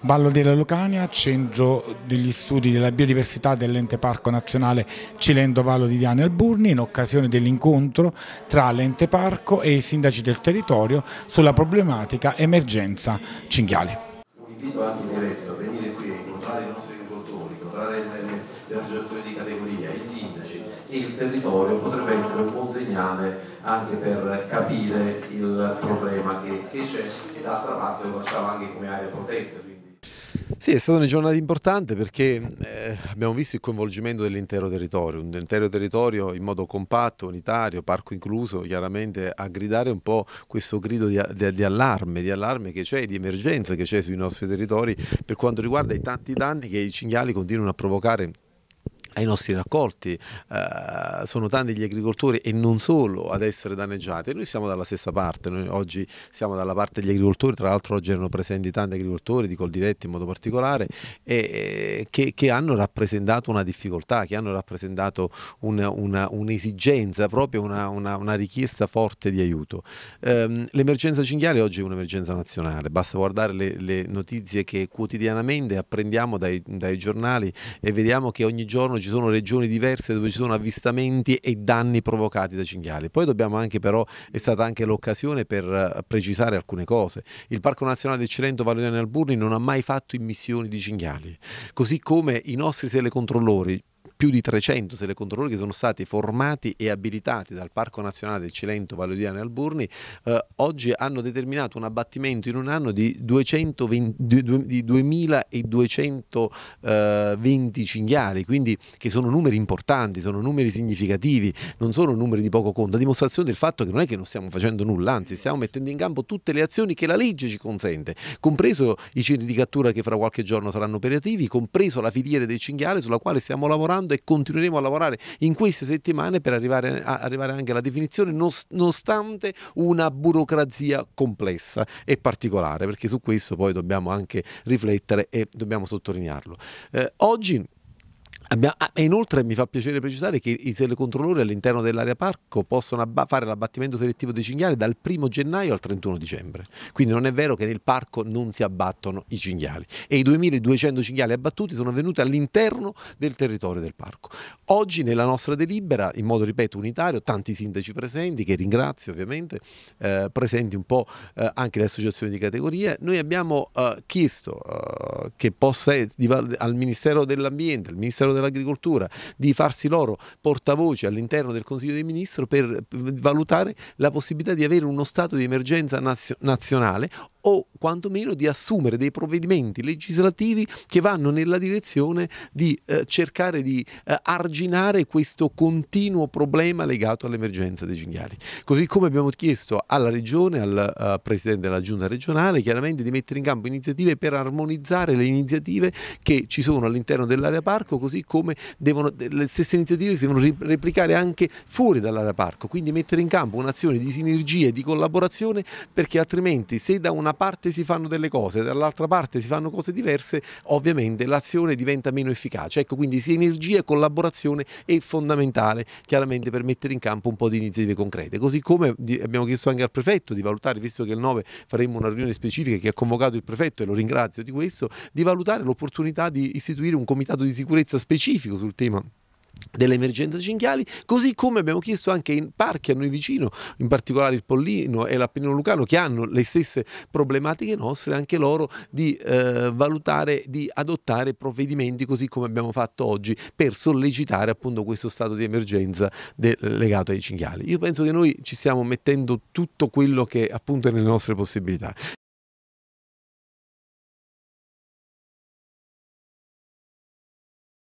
Ballo della Lucania, centro degli studi della biodiversità dell'ente parco nazionale Cilento Vallo di Diana Alburni in occasione dell'incontro tra l'ente parco e i sindaci del territorio sulla problematica emergenza cinghiali. Un invito anche in diretto a venire qui a incontrare i nostri agricoltori, incontrare le, le associazioni di categoria, i sindaci e il territorio potrebbe essere un buon segnale anche per capire il problema che c'è e d'altra parte lo facciamo anche come area protetta. Sì, è stata una giornata importante perché eh, abbiamo visto il coinvolgimento dell'intero territorio, un intero territorio in modo compatto, unitario, parco incluso, chiaramente a gridare un po' questo grido di, di, di allarme, di allarme che c'è, di emergenza che c'è sui nostri territori per quanto riguarda i tanti danni che i cinghiali continuano a provocare ai nostri raccolti, eh, sono tanti gli agricoltori e non solo ad essere danneggiati, noi siamo dalla stessa parte, noi oggi siamo dalla parte degli agricoltori, tra l'altro oggi erano presenti tanti agricoltori di Coldiretti in modo particolare, e, eh, che, che, hanno rappresentato una difficoltà, che hanno rappresentato un'esigenza, proprio una, una, una, richiesta forte di aiuto. Eh, l'emergenza cinghiale oggi è un'emergenza nazionale, basta guardare le, le, notizie che quotidianamente apprendiamo dai, dai giornali e vediamo che ogni giorno ci ci sono regioni diverse dove ci sono avvistamenti e danni provocati da cinghiali. Poi dobbiamo anche però, è stata anche l'occasione per eh, precisare alcune cose. Il Parco Nazionale del Cilento Valoriano Alburni non ha mai fatto immissioni di cinghiali, così come i nostri telecontrollori più di 300 se le telecontrollori che sono stati formati e abilitati dal Parco Nazionale del Cilento, Vallodiana e Alburni, eh, oggi hanno determinato un abbattimento in un anno di, 220, di 2220 eh, cinghiali, quindi che sono numeri importanti, sono numeri significativi, non sono numeri di poco conto, a dimostrazione del fatto che non è che non stiamo facendo nulla, anzi stiamo mettendo in campo tutte le azioni che la legge ci consente, compreso i centri di cattura che fra qualche giorno saranno operativi, compreso la filiera del cinghiale sulla quale stiamo lavorando lavorando e continueremo a lavorare in queste settimane per arrivare, a, arrivare anche alla definizione nonostante una burocrazia complessa e particolare perché su questo poi dobbiamo anche riflettere e dobbiamo sottolinearlo. Eh, oggi Ah, e Inoltre mi fa piacere precisare che i telecontrollori all'interno dell'area parco possono abba- fare l'abbattimento selettivo dei cinghiali dal 1 gennaio al 31 dicembre, quindi non è vero che nel parco non si abbattono i cinghiali e i 2200 cinghiali abbattuti sono venuti all'interno del territorio del parco. Oggi nella nostra delibera, in modo ripeto unitario, tanti sindaci presenti, che ringrazio ovviamente, eh, presenti un po' eh, anche le associazioni di categoria, noi abbiamo eh, chiesto eh, che possa essere, al Ministero dell'Ambiente, al Ministero della dell'Agricoltura di farsi loro portavoce all'interno del Consiglio dei Ministri per valutare la possibilità di avere uno stato di emergenza nazionale o quantomeno di assumere dei provvedimenti legislativi che vanno nella direzione di eh, cercare di eh, arginare questo continuo problema legato all'emergenza dei cinghiali. Così come abbiamo chiesto alla Regione, al uh, Presidente della Giunta regionale, chiaramente di mettere in campo iniziative per armonizzare le iniziative che ci sono all'interno dell'area parco, così come devono, le stesse iniziative si devono replicare anche fuori dall'area parco, quindi mettere in campo un'azione di sinergia e di collaborazione perché altrimenti se da una parte parte si fanno delle cose, dall'altra parte si fanno cose diverse, ovviamente l'azione diventa meno efficace. Ecco, quindi sinergia e collaborazione è fondamentale chiaramente per mettere in campo un po' di iniziative concrete. Così come abbiamo chiesto anche al prefetto di valutare, visto che il 9 faremo una riunione specifica che ha convocato il prefetto e lo ringrazio di questo, di valutare l'opportunità di istituire un comitato di sicurezza specifico sul tema dell'emergenza cinghiali, così come abbiamo chiesto anche in parchi a noi vicino, in particolare il Pollino e l'Appennino Lucano, che hanno le stesse problematiche nostre, anche loro di eh, valutare, di adottare provvedimenti così come abbiamo fatto oggi per sollecitare appunto questo stato di emergenza legato ai cinghiali. Io penso che noi ci stiamo mettendo tutto quello che appunto è nelle nostre possibilità